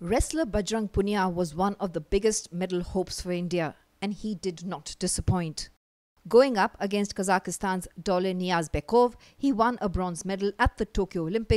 Wrestler Bajrang Punia was one of the biggest medal hopes for India, and he did not disappoint. Going up against Kazakhstan's Dole Niazbekov, he won a bronze medal at the Tokyo Olympics